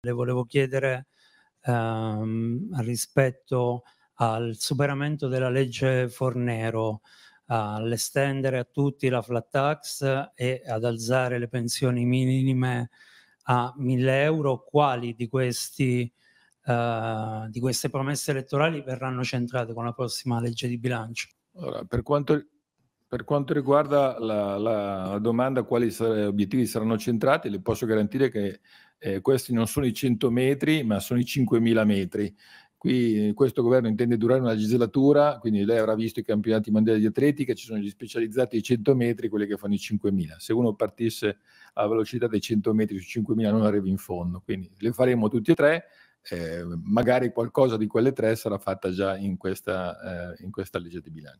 Le volevo chiedere ehm, rispetto al superamento della legge Fornero, all'estendere a tutti la flat tax e ad alzare le pensioni minime a 1000 euro, quali di, questi, eh, di queste promesse elettorali verranno centrate con la prossima legge di bilancio? Allora, per quanto per quanto riguarda la, la domanda quali sar- eh, obiettivi saranno centrati, le posso garantire che eh, questi non sono i 100 metri, ma sono i 5.000 metri. Qui eh, questo governo intende durare una legislatura, quindi lei avrà visto i campionati mondiali di atletica, ci sono gli specializzati ai 100 metri, quelli che fanno i 5.000. Se uno partisse alla velocità dei 100 metri su 5.000 non arriva in fondo, quindi le faremo tutti e tre, eh, magari qualcosa di quelle tre sarà fatta già in questa, eh, in questa legge di bilancio.